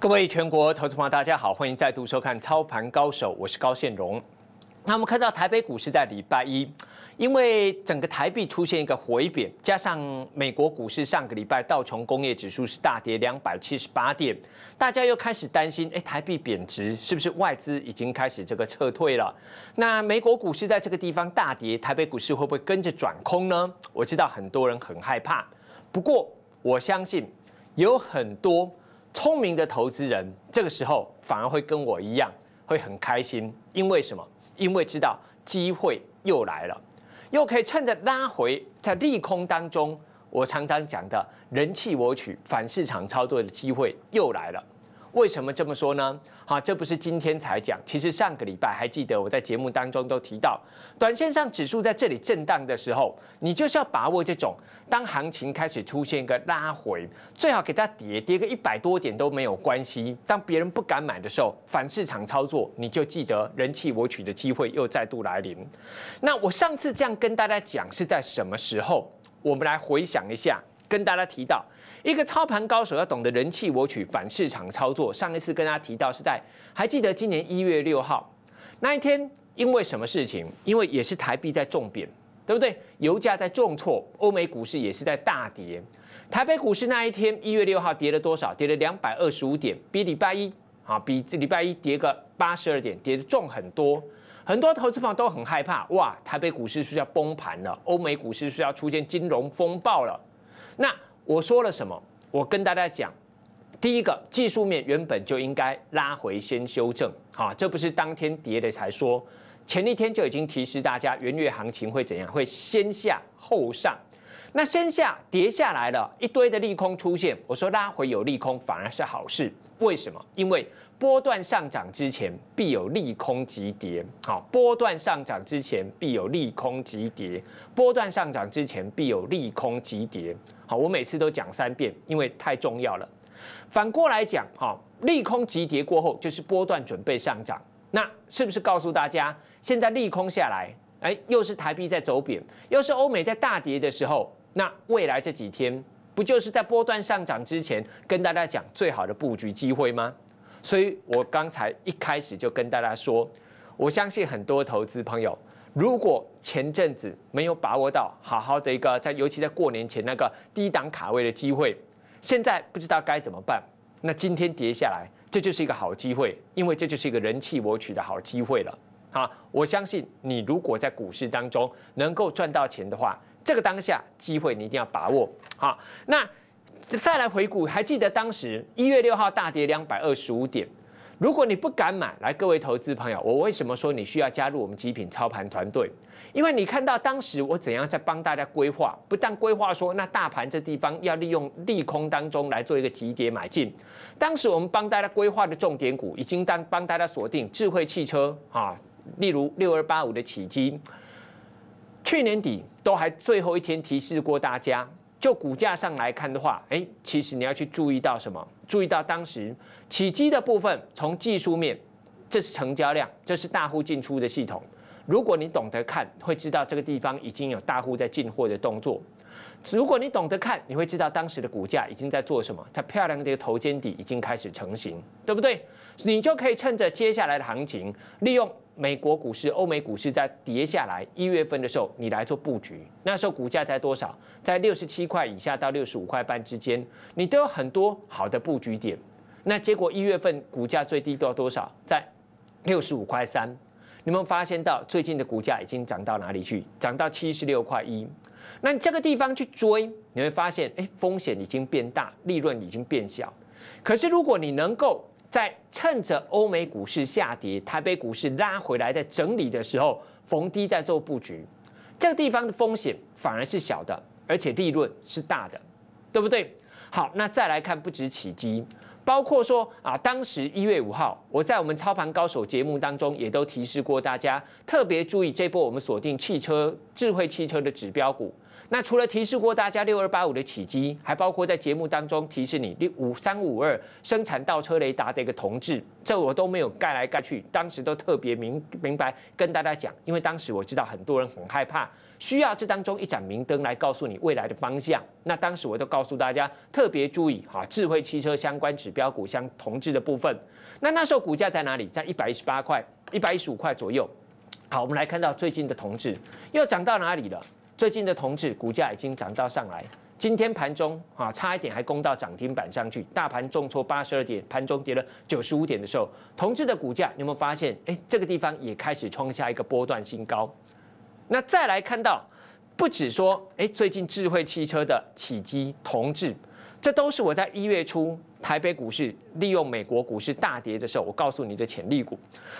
各位全国投资朋友，大家好，欢迎再度收看《操盘高手》，我是高现荣。那我们看到台北股市在礼拜一，因为整个台币出现一个回贬，加上美国股市上个礼拜道琼工业指数是大跌两百七十八点，大家又开始担心，哎，台币贬值是不是外资已经开始这个撤退了？那美国股市在这个地方大跌，台北股市会不会跟着转空呢？我知道很多人很害怕，不过我相信有很多。聪明的投资人，这个时候反而会跟我一样，会很开心，因为什么？因为知道机会又来了，又可以趁着拉回，在利空当中，我常常讲的人气我取，反市场操作的机会又来了。为什么这么说呢？好，这不是今天才讲，其实上个礼拜还记得我在节目当中都提到，短线上指数在这里震荡的时候，你就是要把握这种当行情开始出现一个拉回，最好给它跌跌个一百多点都没有关系。当别人不敢买的时候，反市场操作，你就记得人气我取的机会又再度来临。那我上次这样跟大家讲是在什么时候？我们来回想一下，跟大家提到。一个操盘高手要懂得人气我取反市场操作。上一次跟大家提到是在，还记得今年一月六号那一天，因为什么事情？因为也是台币在重贬，对不对？油价在重挫，欧美股市也是在大跌。台北股市那一天一月六号跌了多少？跌了两百二十五点，比礼拜一啊，比这礼拜一跌个八十二点，跌的重很多。很多投资方都很害怕，哇，台北股市是要崩盘了，欧美股市是要出现金融风暴了。那我说了什么？我跟大家讲，第一个技术面原本就应该拉回先修正，好，这不是当天跌的才说，前一天就已经提示大家，元月行情会怎样？会先下后上。那先下跌下来了一堆的利空出现，我说拉回有利空反而是好事，为什么？因为波段上涨之前必有利空急跌，好，波段上涨之前必有利空急跌，波段上涨之前必有利空急跌。好，我每次都讲三遍，因为太重要了。反过来讲，哈，利空急跌过后就是波段准备上涨，那是不是告诉大家，现在利空下来，哎，又是台币在走贬，又是欧美在大跌的时候，那未来这几天不就是在波段上涨之前跟大家讲最好的布局机会吗？所以我刚才一开始就跟大家说，我相信很多投资朋友。如果前阵子没有把握到好好的一个在，尤其在过年前那个低档卡位的机会，现在不知道该怎么办。那今天跌下来，这就是一个好机会，因为这就是一个人气我取的好机会了。好，我相信你如果在股市当中能够赚到钱的话，这个当下机会你一定要把握。好，那再来回顾，还记得当时一月六号大跌两百二十五点。如果你不敢买，来各位投资朋友，我为什么说你需要加入我们极品操盘团队？因为你看到当时我怎样在帮大家规划，不但规划说那大盘这地方要利用利空当中来做一个急跌买进，当时我们帮大家规划的重点股已经当帮大家锁定智慧汽车啊，例如六二八五的起基，去年底都还最后一天提示过大家。就股价上来看的话，哎，其实你要去注意到什么？注意到当时起基的部分，从技术面，这是成交量，这是大户进出的系统。如果你懂得看，会知道这个地方已经有大户在进货的动作。如果你懂得看，你会知道当时的股价已经在做什么，它漂亮的一个头肩底已经开始成型，对不对？你就可以趁着接下来的行情，利用。美国股市、欧美股市在跌下来，一月份的时候你来做布局，那时候股价在多少？在六十七块以下到六十五块半之间，你都有很多好的布局点。那结果一月份股价最低到多少？在六十五块三。你们发现到最近的股价已经涨到哪里去？涨到七十六块一。那你这个地方去追，你会发现，哎，风险已经变大，利润已经变小。可是如果你能够在趁着欧美股市下跌，台北股市拉回来，在整理的时候逢低再做布局，这个地方的风险反而是小的，而且利润是大的，对不对？好，那再来看不止起基，包括说啊，当时一月五号我在我们操盘高手节目当中也都提示过大家，特别注意这波我们锁定汽车智慧汽车的指标股。那除了提示过大家六二八五的起机，还包括在节目当中提示你六五三五二生产倒车雷达的一个同志，这我都没有盖来盖去，当时都特别明明白跟大家讲，因为当时我知道很多人很害怕，需要这当中一盏明灯来告诉你未来的方向。那当时我都告诉大家特别注意哈，智慧汽车相关指标股相同质的部分。那那时候股价在哪里？在一百一十八块、一百一十五块左右。好，我们来看到最近的同志又涨到哪里了？最近的同志，股价已经涨到上来，今天盘中啊，差一点还攻到涨停板上去。大盘重挫八十二点，盘中跌了九十五点的时候，同志的股价有没有发现？哎，这个地方也开始创下一个波段新高。那再来看到，不止说哎，最近智慧汽车的起机同志，这都是我在一月初台北股市利用美国股市大跌的时候，我告诉你的潜力股，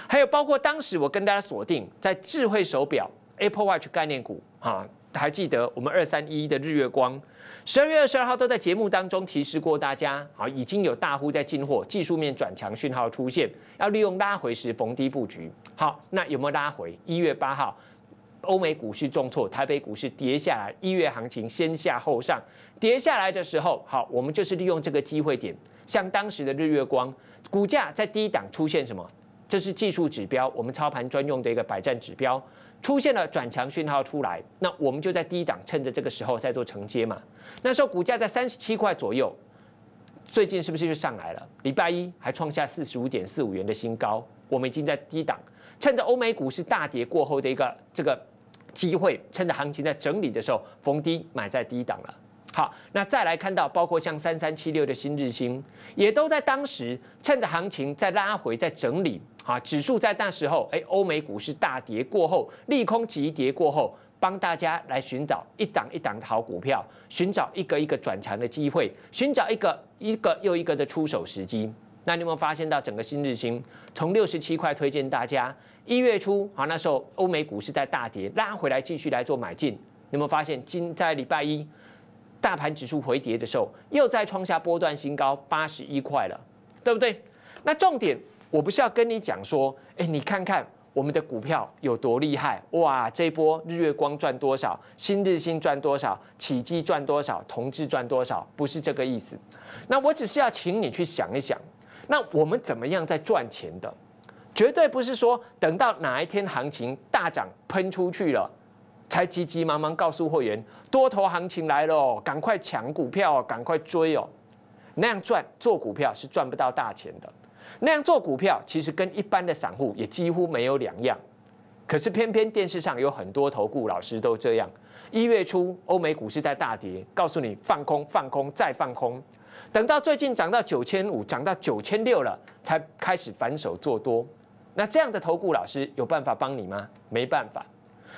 还有包括当时我跟大家锁定在智慧手表 Apple Watch 概念股啊。还记得我们二三一的日月光，十二月二十二号都在节目当中提示过大家，好已经有大户在进货，技术面转强讯号出现，要利用拉回时逢低布局。好，那有没有拉回？一月八号，欧美股市重挫，台北股市跌下来，一月行情先下后上，跌下来的时候，好，我们就是利用这个机会点，像当时的日月光股价在低档出现什么？这是技术指标，我们操盘专用的一个百战指标。出现了转强讯号出来，那我们就在低档，趁着这个时候再做承接嘛。那时候股价在三十七块左右，最近是不是就上来了？礼拜一还创下四十五点四五元的新高。我们已经在低档，趁着欧美股市大跌过后的一个这个机会，趁着行情在整理的时候，逢低买在低档了。好，那再来看到，包括像三三七六的新日星，也都在当时趁着行情在拉回、在整理。啊，指数在那时候，哎，欧美股市大跌过后，利空急跌过后，帮大家来寻找一档一档的好股票，寻找一个一个转强的机会，寻找一个一个又一个的出手时机。那你有没有发现到整个新日新从六十七块推荐大家一月初，好那时候欧美股市在大跌拉回来继续来做买进，有没有发现今在礼拜一大盘指数回跌的时候，又在创下波段新高八十一块了，对不对？那重点。我不是要跟你讲说，哎，你看看我们的股票有多厉害哇！这波日月光赚多少，新日新赚多少，奇基赚多少，同志赚多少？不是这个意思。那我只是要请你去想一想，那我们怎么样在赚钱的？绝对不是说等到哪一天行情大涨喷出去了，才急急忙忙告诉会员多头行情来了，赶快抢股票，赶快追哦。那样赚做股票是赚不到大钱的。那样做股票，其实跟一般的散户也几乎没有两样。可是偏偏电视上有很多投顾老师都这样：一月初欧美股市在大跌，告诉你放空、放空再放空，等到最近涨到九千五、涨到九千六了，才开始反手做多。那这样的投顾老师有办法帮你吗？没办法。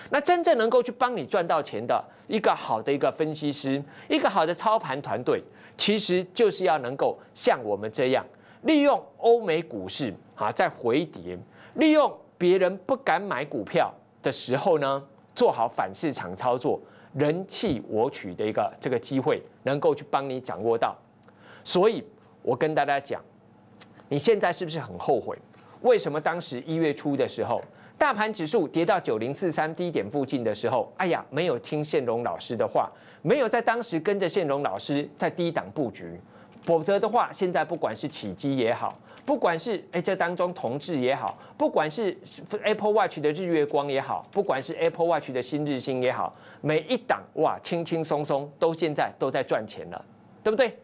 那真正能够去帮你赚到钱的一个好的一个分析师，一个好的操盘团队，其实就是要能够像我们这样。利用欧美股市啊在回跌，利用别人不敢买股票的时候呢，做好反市场操作，人气我取的一个这个机会，能够去帮你掌握到。所以，我跟大家讲，你现在是不是很后悔？为什么当时一月初的时候，大盘指数跌到九零四三低点附近的时候，哎呀，没有听宪荣老师的话，没有在当时跟着宪荣老师在低档布局。否则的话，现在不管是起机也好，不管是哎这当中同志也好，不管是 Apple Watch 的日月光也好，不管是 Apple Watch 的新日星也好，每一档哇，轻轻松松都现在都在赚钱了，对不对？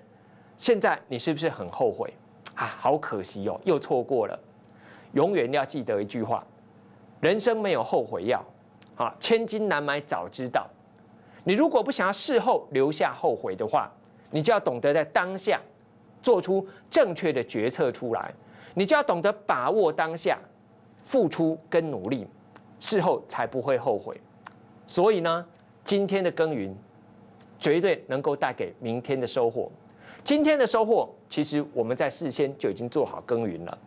现在你是不是很后悔啊？好可惜哦，又错过了。永远要记得一句话：人生没有后悔药啊，千金难买早知道。你如果不想要事后留下后悔的话。你就要懂得在当下做出正确的决策出来，你就要懂得把握当下，付出跟努力，事后才不会后悔。所以呢，今天的耕耘绝对能够带给明天的收获。今天的收获，其实我们在事先就已经做好耕耘了。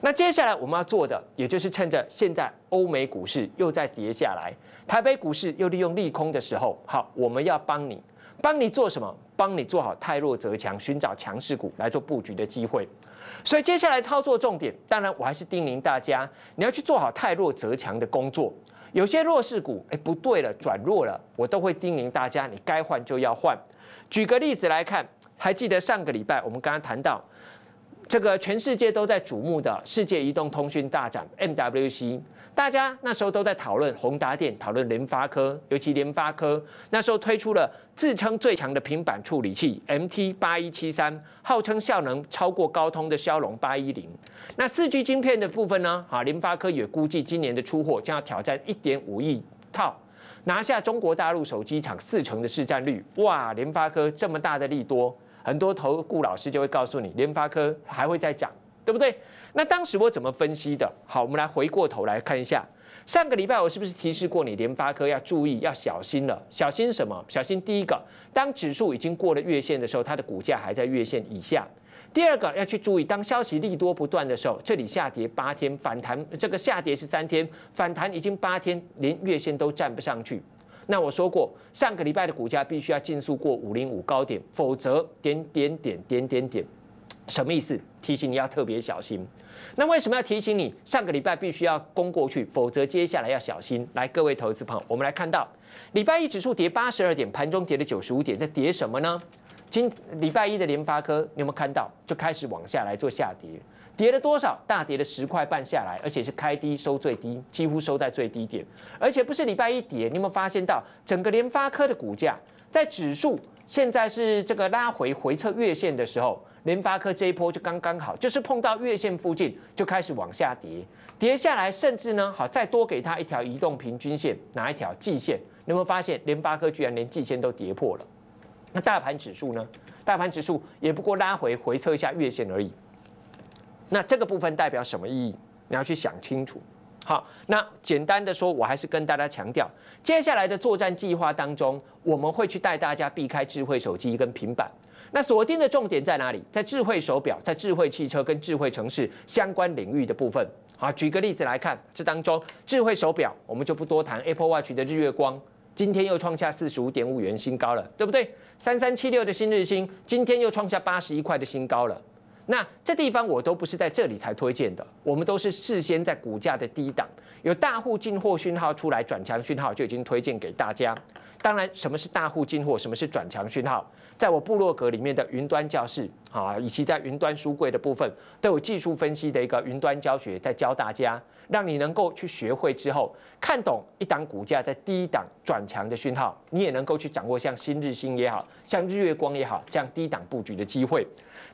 那接下来我们要做的，也就是趁着现在欧美股市又在跌下来，台北股市又利用利空的时候，好，我们要帮你。帮你做什么？帮你做好太弱则强，寻找强势股来做布局的机会。所以接下来操作重点，当然我还是叮咛大家，你要去做好太弱则强的工作。有些弱势股，哎，不对了，转弱了，我都会叮咛大家，你该换就要换。举个例子来看，还记得上个礼拜我们刚刚谈到这个全世界都在瞩目的世界移动通讯大奖 MWC。大家那时候都在讨论宏达电，讨论联发科，尤其联发科那时候推出了自称最强的平板处理器 MT 八一七三，号称效能超过高通的骁龙八一零。那四 G 晶片的部分呢？啊，联发科也估计今年的出货将要挑战一点五亿套，拿下中国大陆手机厂四成的市占率。哇，联发科这么大的利多，很多投顾老师就会告诉你，联发科还会再涨，对不对？那当时我怎么分析的？好，我们来回过头来看一下。上个礼拜我是不是提示过你，联发科要注意，要小心了？小心什么？小心第一个，当指数已经过了月线的时候，它的股价还在月线以下；第二个要去注意，当消息利多不断的时候，这里下跌八天，反弹这个下跌是三天，反弹已经八天，连月线都站不上去。那我说过，上个礼拜的股价必须要尽速过五零五高点，否则点点点点点点。什么意思？提醒你要特别小心。那为什么要提醒你？上个礼拜必须要攻过去，否则接下来要小心。来，各位投资朋友，我们来看到礼拜一指数跌八十二点，盘中跌了九十五点，在跌什么呢？今礼拜一的联发科，你有没有看到？就开始往下来做下跌，跌了多少？大跌了十块半下来，而且是开低收最低，几乎收在最低点，而且不是礼拜一跌，你有没有发现到整个联发科的股价在指数现在是这个拉回回测月线的时候？联发科这一波就刚刚好，就是碰到月线附近就开始往下跌，跌下来，甚至呢，好再多给它一条移动平均线，哪一条季线？有没有发现联发科居然连季线都跌破了？那大盘指数呢？大盘指数也不过拉回回测一下月线而已。那这个部分代表什么意义？你要去想清楚。好，那简单的说，我还是跟大家强调，接下来的作战计划当中，我们会去带大家避开智慧手机跟平板。那锁定的重点在哪里？在智慧手表、在智慧汽车跟智慧城市相关领域的部分。好，举个例子来看，这当中智慧手表我们就不多谈。Apple Watch 的日月光今天又创下四十五点五元新高了，对不对？三三七六的新日新今天又创下八十一块的新高了。那这地方我都不是在这里才推荐的，我们都是事先在股价的低档有大户进货讯号出来转强讯号就已经推荐给大家。当然，什么是大户进货，什么是转强讯号，在我部落格里面的云端教室啊，以及在云端书柜的部分，都有技术分析的一个云端教学，在教大家，让你能够去学会之后，看懂一档股价在低档转强的讯号，你也能够去掌握像新日新也好像日月光也好样低档布局的机会。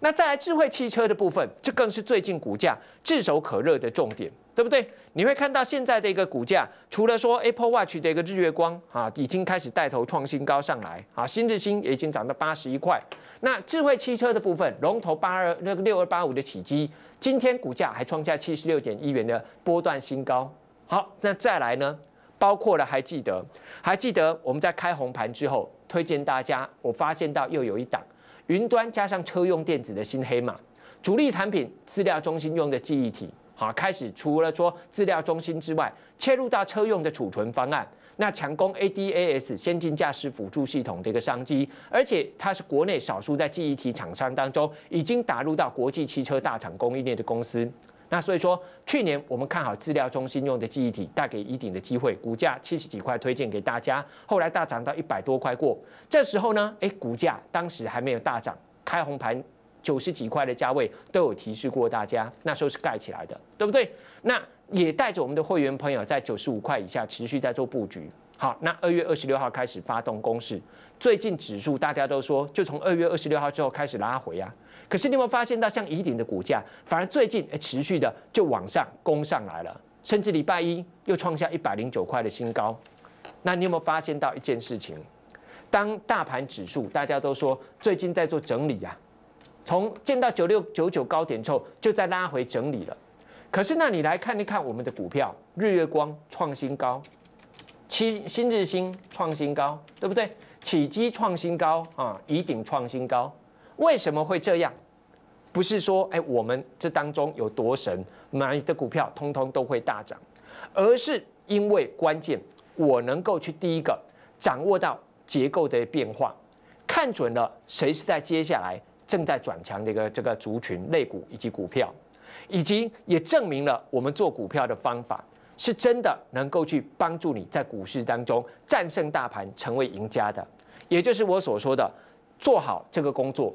那再来智慧汽车的部分，这更是最近股价炙手可热的重点。对不对？你会看到现在的一个股价，除了说 Apple Watch 的一个日月光啊，已经开始带头创新高上来啊，新日新已经涨到八十一块。那智慧汽车的部分，龙头八二那个六二八五的起基，今天股价还创下七十六点一元的波段新高。好，那再来呢，包括了还记得还记得我们在开红盘之后，推荐大家，我发现到又有一档云端加上车用电子的新黑马，主力产品资料中心用的记忆体。好，开始除了说资料中心之外，切入到车用的储存方案，那强攻 ADAS 先进驾驶辅助系统的一个商机，而且它是国内少数在记忆体厂商当中已经打入到国际汽车大厂供应链的公司。那所以说，去年我们看好资料中心用的记忆体，带给一顶的机会，股价七十几块推荐给大家，后来大涨到一百多块过。这时候呢，哎，股价当时还没有大涨，开红盘。九十几块的价位都有提示过大家，那时候是盖起来的，对不对？那也带着我们的会员朋友在九十五块以下持续在做布局。好，那二月二十六号开始发动攻势，最近指数大家都说，就从二月二十六号之后开始拉回啊。可是你有没有发现到，像怡鼎的股价反而最近持续的就往上攻上来了，甚至礼拜一又创下一百零九块的新高。那你有没有发现到一件事情？当大盘指数大家都说最近在做整理呀？从见到九六九九高点之后，就再拉回整理了。可是，那你来看一看我们的股票：日月光创新高，七新日新创新高，对不对？起基创新高啊，以鼎创新高。为什么会这样？不是说哎，我们这当中有多神买的股票，通通都会大涨，而是因为关键我能够去第一个掌握到结构的变化，看准了谁是在接下来。正在转强的一个这个族群类股以及股票，以及也证明了我们做股票的方法是真的能够去帮助你在股市当中战胜大盘成为赢家的，也就是我所说的做好这个工作，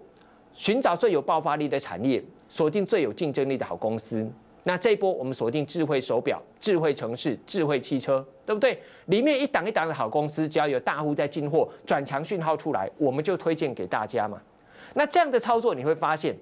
寻找最有爆发力的产业，锁定最有竞争力的好公司。那这一波我们锁定智慧手表、智慧城市、智慧汽车，对不对？里面一档一档的好公司，只要有大户在进货转强讯号出来，我们就推荐给大家嘛。那这样的操作，你会发现，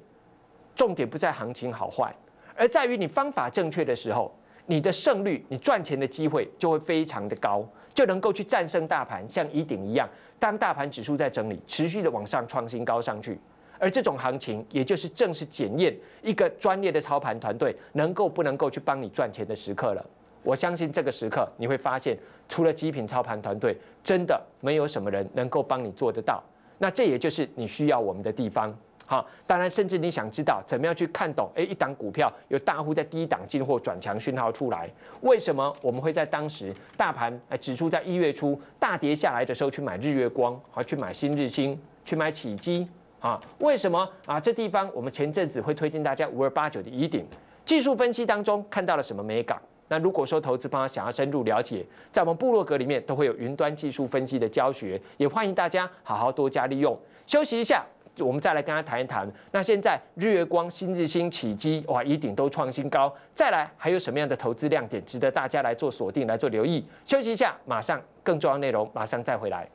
重点不在行情好坏，而在于你方法正确的时候，你的胜率、你赚钱的机会就会非常的高，就能够去战胜大盘，像一顶一样。当大盘指数在整理，持续的往上创新高上去，而这种行情，也就是正是检验一个专业的操盘团队能够不能够去帮你赚钱的时刻了。我相信这个时刻，你会发现，除了极品操盘团队，真的没有什么人能够帮你做得到。那这也就是你需要我们的地方，好，当然，甚至你想知道怎么样去看懂，诶，一档股票有大户在第一档进货转强讯号出来，为什么我们会在当时大盘指数在一月初大跌下来的时候去买日月光，好去买新日新，去买起基啊？为什么啊？这地方我们前阵子会推荐大家五二八九的疑顶技术分析当中看到了什么美港？那如果说投资方想要深入了解，在我们部落格里面都会有云端技术分析的教学，也欢迎大家好好多加利用。休息一下，我们再来跟他谈一谈。那现在日月光、新日新、起积哇，一顶都创新高。再来还有什么样的投资亮点值得大家来做锁定、来做留意？休息一下，马上更重要内容，马上再回来。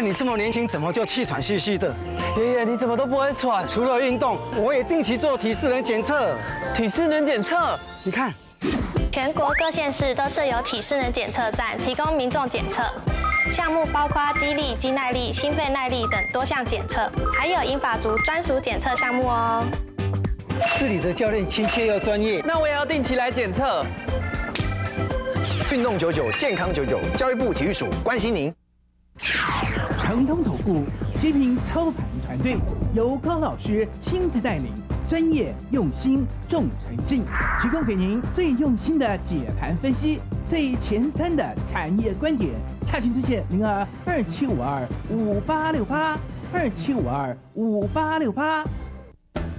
你这么年轻，怎么就气喘吁吁的？爷爷，你怎么都不会喘？除了运动，我也定期做体适能检测。体适能检测？你看，全国各县市都设有体适能检测站，提供民众检测。项目包括肌力、肌耐力、心肺耐力等多项检测，还有英法族专属检测项目哦。这里的教练亲切又专业，那我也要定期来检测。运动九九，健康九九，教育部体育署关心您。恒通投顾极品操盘团队由高老师亲自带领，专业、用心、重诚信，提供给您最用心的解盘分析、最前瞻的产业观点。洽询推荐：零二二七五二五八六八，二七五二五八六八。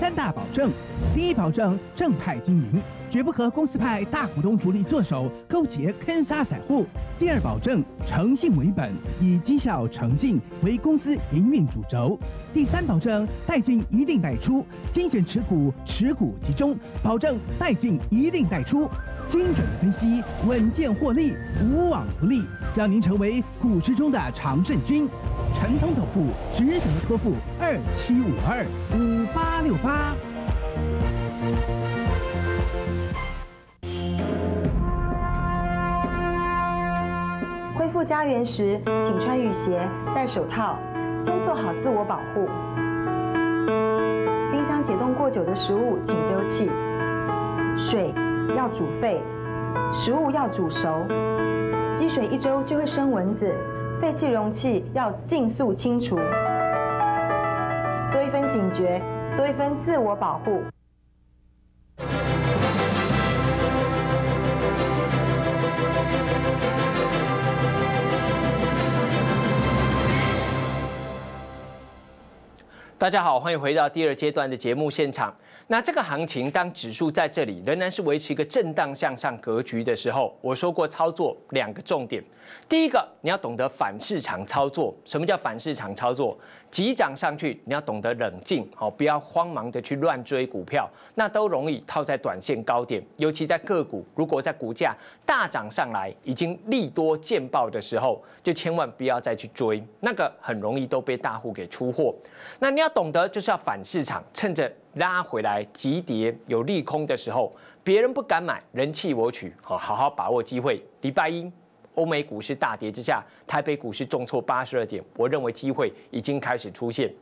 三大保证：第一保证正派经营，绝不和公司派大股东主力做手勾结坑杀散户；第二保证诚信为本，以绩效诚信为公司营运主轴；第三保证代进一定代出，精选持股，持股集中，保证代进一定代出，精准分析，稳健获利，无往不利，让您成为股市中的常胜军。晨通总部值得托付，二七五二五八六八。恢复家园时，请穿雨鞋、戴手套，先做好自我保护。冰箱解冻过久的食物请丢弃。水要煮沸，食物要煮熟。积水一周就会生蚊子。废弃容器要尽速清除，多一分警觉，多一分自我保护。大家好，欢迎回到第二阶段的节目现场。那这个行情，当指数在这里仍然是维持一个震荡向上格局的时候，我说过操作两个重点。第一个，你要懂得反市场操作。什么叫反市场操作？急涨上去，你要懂得冷静，好，不要慌忙的去乱追股票，那都容易套在短线高点。尤其在个股，如果在股价大涨上来，已经利多见报的时候，就千万不要再去追，那个很容易都被大户给出货。那你要懂得就是要反市场，趁着拉回来急跌有利空的时候，别人不敢买，人气我取，好，好好把握机会。礼拜一。欧美股市大跌之下，台北股市重挫八十二点。我认为机会已经开始出现。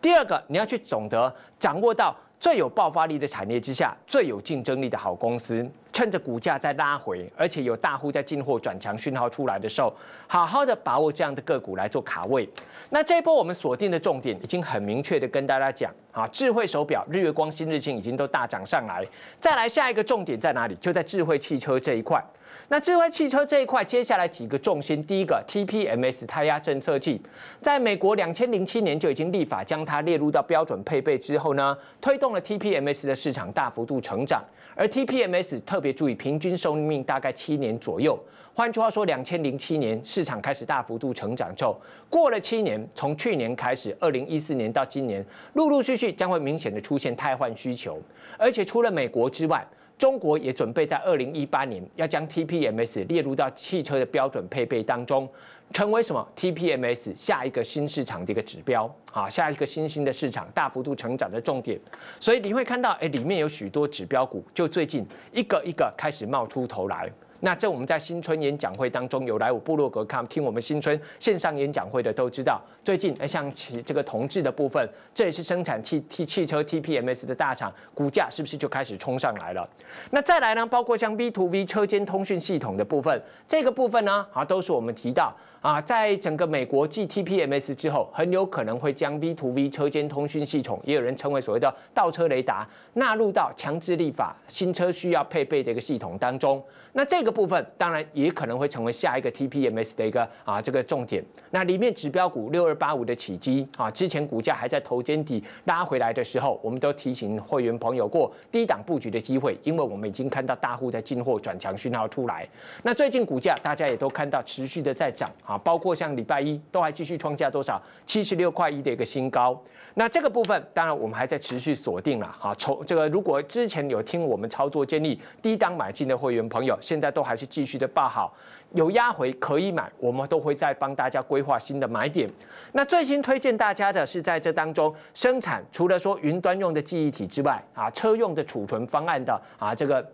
第二个，你要去懂得掌握到最有爆发力的产业之下，最有竞争力的好公司。趁着股价在拉回，而且有大户在进货转强讯号出来的时候，好好的把握这样的个股来做卡位。那这一波我们锁定的重点已经很明确的跟大家讲啊，智慧手表、日月光、新日进已经都大涨上来。再来下一个重点在哪里？就在智慧汽车这一块。那智慧汽车这一块，接下来几个重心，第一个 TPMS 胎压侦测器，在美国两千零七年就已经立法将它列入到标准配备之后呢，推动了 TPMS 的市场大幅度成长。而 TPMS 特别注意，平均寿命大概七年左右。换句话说，两千零七年市场开始大幅度成长之后，过了七年，从去年开始，二零一四年到今年，陆陆续续将会明显的出现胎换需求，而且除了美国之外。中国也准备在二零一八年要将 TPMS 列入到汽车的标准配备当中，成为什么 TPMS 下一个新市场的一个指标啊，下一个新兴的市场大幅度成长的重点。所以你会看到，哎，里面有许多指标股，就最近一个一个开始冒出头来。那这我们在新春演讲会当中有来我部落格看，听我们新春线上演讲会的都知道，最近哎像其这个同志的部分，这也是生产汽汽汽车 TPMS 的大厂，股价是不是就开始冲上来了？那再来呢，包括像 B to V 车间通讯系统的部分，这个部分呢啊都是我们提到啊，在整个美国继 TPMS 之后，很有可能会将 B to V 车间通讯系统，也有人称为所谓的倒车雷达，纳入到强制立法新车需要配备一个系统当中。那这个部分当然也可能会成为下一个 TPMS 的一个啊这个重点。那里面指标股六二八五的起基啊，之前股价还在头肩底拉回来的时候，我们都提醒会员朋友过低档布局的机会，因为我们已经看到大户在进货转强讯号出来。那最近股价大家也都看到持续的在涨啊，包括像礼拜一都还继续创下多少七十六块一的一个新高。那这个部分当然我们还在持续锁定了啊，从这个如果之前有听我们操作建议低档买进的会员朋友。现在都还是继续的报好，有压回可以买，我们都会再帮大家规划新的买点。那最新推荐大家的是，在这当中生产除了说云端用的记忆体之外，啊，车用的储存方案的啊，这个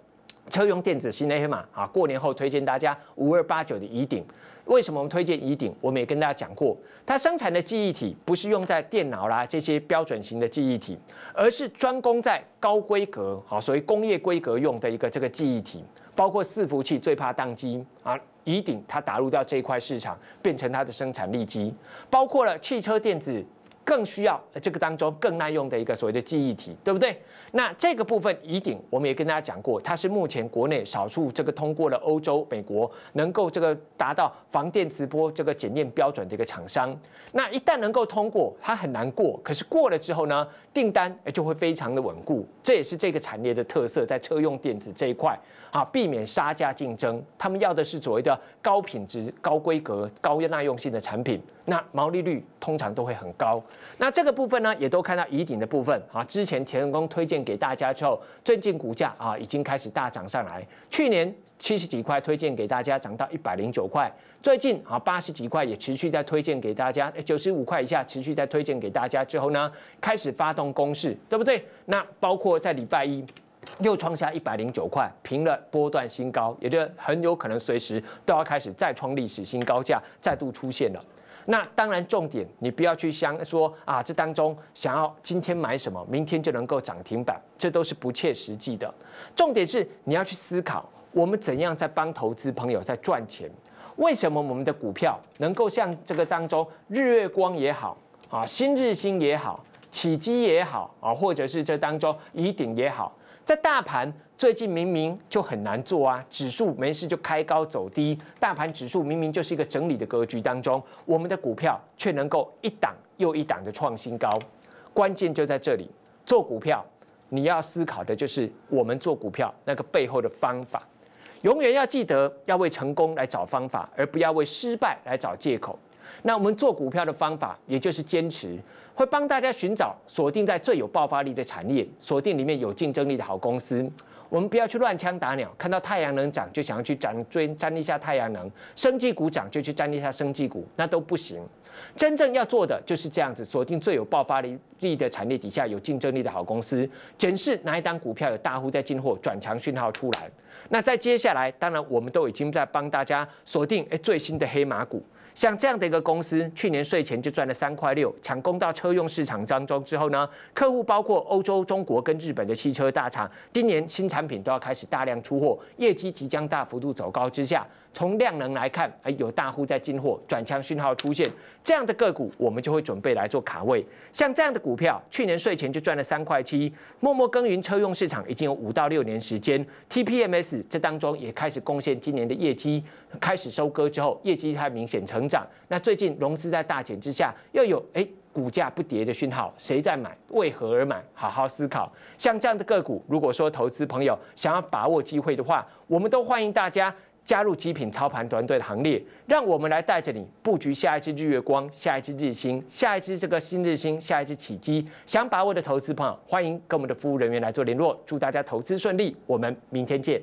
车用电子新的黑马啊，过年后推荐大家五二八九的移顶。为什么我们推荐乙鼎？我们也跟大家讲过，它生产的记忆体不是用在电脑啦这些标准型的记忆体，而是专攻在高规格啊，所谓工业规格用的一个这个记忆体，包括伺服器最怕宕机啊，乙鼎它打入到这一块市场，变成它的生产力机，包括了汽车电子。更需要这个当中更耐用的一个所谓的记忆体，对不对？那这个部分，宜鼎我们也跟大家讲过，它是目前国内少数这个通过了欧洲、美国能够这个达到防电磁波这个检验标准的一个厂商。那一旦能够通过，它很难过；可是过了之后呢，订单就会非常的稳固。这也是这个产业的特色，在车用电子这一块啊，避免杀价竞争，他们要的是所谓的高品质、高规格、高耐用性的产品。那毛利率通常都会很高。那这个部分呢，也都看到已顶的部分啊。之前田仁公推荐给大家之后，最近股价啊已经开始大涨上来。去年七十几块推荐给大家，涨到一百零九块。最近啊八十几块也持续在推荐给大家，九十五块以下持续在推荐给大家之后呢，开始发动攻势，对不对？那包括在礼拜一又创下一百零九块，平了波段新高，也就很有可能随时都要开始再创历史新高价，再度出现了。那当然，重点你不要去想说啊，这当中想要今天买什么，明天就能够涨停板，这都是不切实际的。重点是你要去思考，我们怎样在帮投资朋友在赚钱？为什么我们的股票能够像这个当中日月光也好啊，新日新也好，起基也好啊，或者是这当中怡鼎也好，在大盘。最近明明就很难做啊！指数没事就开高走低，大盘指数明明就是一个整理的格局当中，我们的股票却能够一档又一档的创新高。关键就在这里，做股票你要思考的就是我们做股票那个背后的方法。永远要记得要为成功来找方法，而不要为失败来找借口。那我们做股票的方法也就是坚持，会帮大家寻找锁定在最有爆发力的产业，锁定里面有竞争力的好公司。我们不要去乱枪打鸟，看到太阳能涨就想要去涨追，沾一下太阳能，生技股涨就去沾一下生技股，那都不行。真正要做的就是这样子，锁定最有爆发力力的产业底下有竞争力的好公司，检视哪一档股票有大户在进货转强讯号出来。那在接下来，当然我们都已经在帮大家锁定哎最新的黑马股。像这样的一个公司，去年税前就赚了三块六，抢攻到车用市场当中之后呢，客户包括欧洲、中国跟日本的汽车大厂，今年新产品都要开始大量出货，业绩即将大幅度走高之下。从量能来看，哎，有大户在进货，转强讯号出现，这样的个股我们就会准备来做卡位。像这样的股票，去年税前就赚了三块七，默默耕耘车用市场已经有五到六年时间，TPMS 这当中也开始贡献今年的业绩，开始收割之后，业绩它明显成长。那最近融资在大减之下，又有哎股价不跌的讯号，谁在买？为何而买？好好思考。像这样的个股，如果说投资朋友想要把握机会的话，我们都欢迎大家。加入极品操盘团队的行列，让我们来带着你布局下一支日月光，下一支日星，下一支这个新日星，下一支起基。想把握的投资朋友，欢迎跟我们的服务人员来做联络。祝大家投资顺利，我们明天见。